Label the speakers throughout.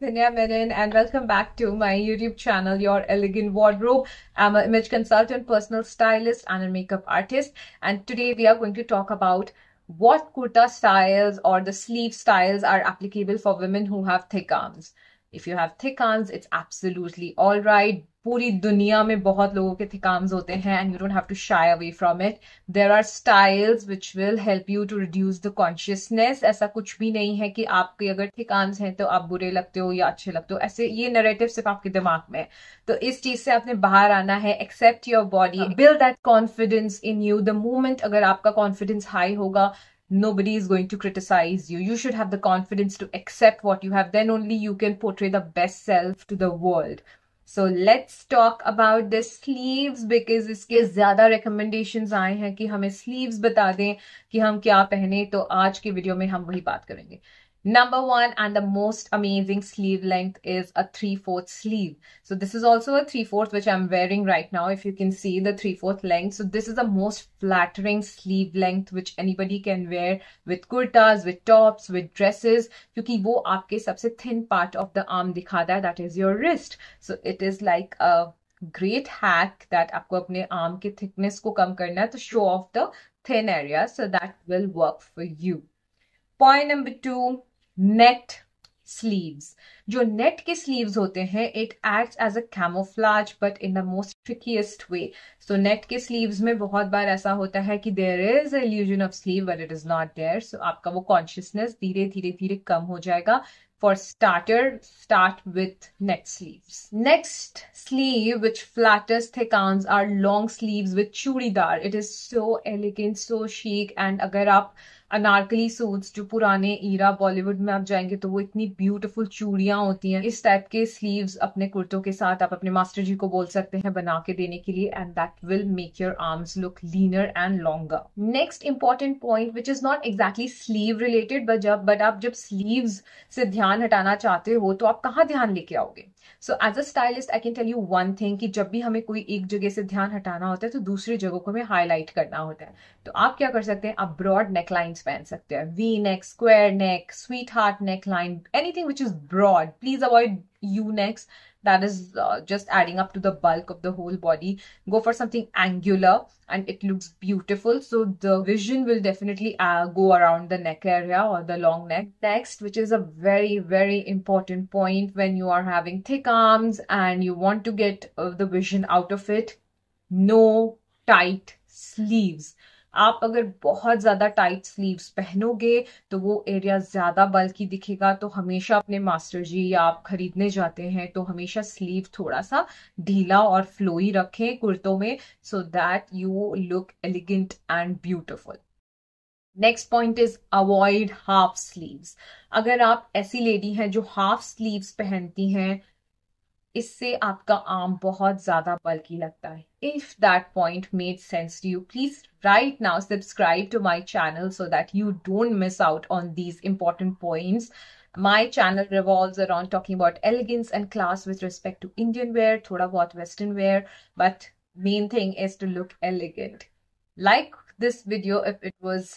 Speaker 1: Vinaya Menon and welcome back to my YouTube channel, Your Elegant Wardrobe. I'm an image consultant, personal stylist and a makeup artist. And today we are going to talk about what kurta styles or the sleeve styles are applicable for women who have thick arms. If you have thick arms, it's absolutely all right. पूरी दुनिया में बहुत लोगों के थिकाम्स होते हैं and you don't have to shy away from it there are styles which will help you to reduce the consciousness ऐसा कुछ भी नहीं है कि आपके अगर थिकाम्स हैं तो आप बुरे लगते हो या अच्छे लगते हो ऐसे ये नेरेटिव सिर्फ आपके दिमाग में है तो इस चीज से आपने बाहर आना है accept your body build that confidence in you the movement अगर आपका कॉन्फिडेंस हाई होगा nobody is going to criticize you you should have the confidence to accept what you have then only you can portray the best self to the world so let's talk about the sleeves because इसके ज्यादा recommendation आए हैं कि हमें sleeves बता दें कि हम क्या पहने तो आज की वीडियो में हम वही बात करेंगे Number one and the most amazing sleeve length is a 3 4 sleeve. So this is also a 3 4 which I'm wearing right now. If you can see the 3 4 length. So this is the most flattering sleeve length which anybody can wear with kurtas, with tops, with dresses. Because wo aapke sabse thin part of the arm hai, that is your wrist. So it is like a great hack that आपको अपने arm के thickness thickness कम करना है तो show off the thin area so that will work for you. Point number two necked sleeves जो net के sleeves होते हैं it act as a camouflage but in the most trickiest way so net के sleeves में बहुत बार ऐसा होता है कि there is illusion of sleeve but it is not there so आपका वो कॉन्शियसनेस धीरे धीरे धीरे कम हो जाएगा for starter start with neck sleeve next sleeve which flattest thickans are long sleeve with churidar it is so elegant so chic and अगर आप अनारकली सूट्स जो पुराने ईरा बॉलीवुड में आप जाएंगे तो वो इतनी ब्यूटिफुल चूड़ियां चूड़ियाँ होती हैं इस टाइप के स्लीव्स अपने कुर्तों के साथ आप अपने मास्टर जी को बोल सकते हैं बना के देने के लिए and that will make your arms look leaner and longer next important point which is not exactly sleeve related but जब बट आप जब स्लीव से ध्यान हटाना चाहते हो तो आप कहाँ ध्यान लेके आओगे so as a stylist I can tell you one thing कि जब भी हमें कोई एक जगह से ध्यान हटाना होता है तो दूसरी जगह को हमें हाईलाइट करना होता है तो आप क्या कर सकते हैं आप ब्रॉड नेक लाइन्स पहन सकते हैं V neck square neck sweetheart neckline anything which is broad please avoid u-necks that is uh, just adding up to the bulk of the whole body go for something angular and it looks beautiful so the vision will definitely uh, go around the neck area or the long neck next which is a very very important point when you are having thick arms and you want to get uh, the vision out of it no tight sleeves आप अगर बहुत ज्यादा tight sleeves पहनोगे तो वो area ज्यादा बल्कि दिखेगा तो हमेशा अपने मास्टर जी या आप खरीदने जाते हैं तो हमेशा स्लीव थोड़ा सा ढीला और फ्लोई रखें कुर्तों में so that you look elegant and beautiful next point is avoid half sleeves अगर आप ऐसी लेडी हैं जो हाफ स्लीव्स पहनती हैं इससे आपका आर्म बहुत ज्यादा बल्कि लगता है if that point made sense to you please right now subscribe to my channel so that you don't miss out on these important points My channel revolves around talking about elegance and class with respect to Indian wear, thoda bahut Western wear, but main thing is to look elegant. Like this video if it was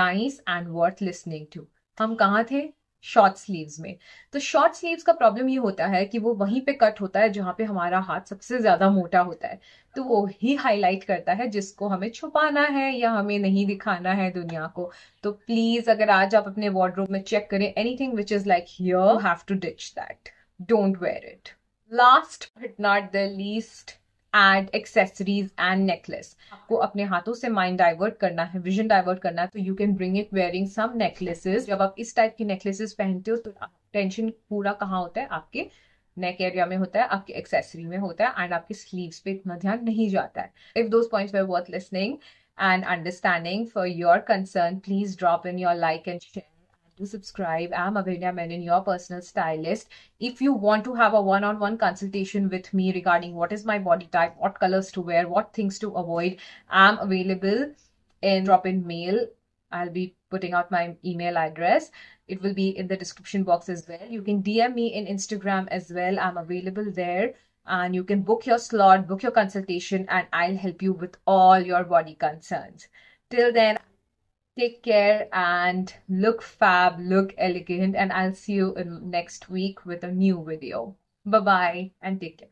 Speaker 1: nice and worth listening to. हम कहाँ थे short sleeves में तो short sleeves का problem ये होता है कि वो वहीं पे कट होता है जहां पे हमारा हाथ सबसे ज्यादा मोटा होता है तो वो ही हाईलाइट करता है जिसको हमें छुपाना है या हमें नहीं दिखाना है दुनिया को तो प्लीज अगर आज आप अपने वार्ड्रोब में चेक करें anything which is like here have to ditch that don't wear it last but not the least and accessories and necklace आपको अपने हाथों से माइंड डाइवर्ट करना है विजन डाइवर्ट करना है तो you can bring it wearing some necklaces जब आप इस टाइप की नेकलेसेस पहनते हो तो टेंशन पूरा कहाँ होता है आपके नेक एरिया में होता है आपके एक्सेसरी में होता है एंड आपके स्लीव्स पे इतना ध्यान नहीं जाता है if those points were worth listening and understanding for your concern please drop in your like and share to subscribe. I'm Avidya Menon, your personal stylist. If you want to have a one -on -one consultation with me regarding what is my body type, what colors to wear, what things to avoid, I'm available in drop-in mail. I'll be putting out my email address. It will be in the description box as well. You can DM me in Instagram as well. I'm available there and you can book your slot, book your consultation, and I'll help you with all your body concerns. Till then, Take care and look fab, look elegant, and I'll see you in next week with a new video. Bye bye and take care.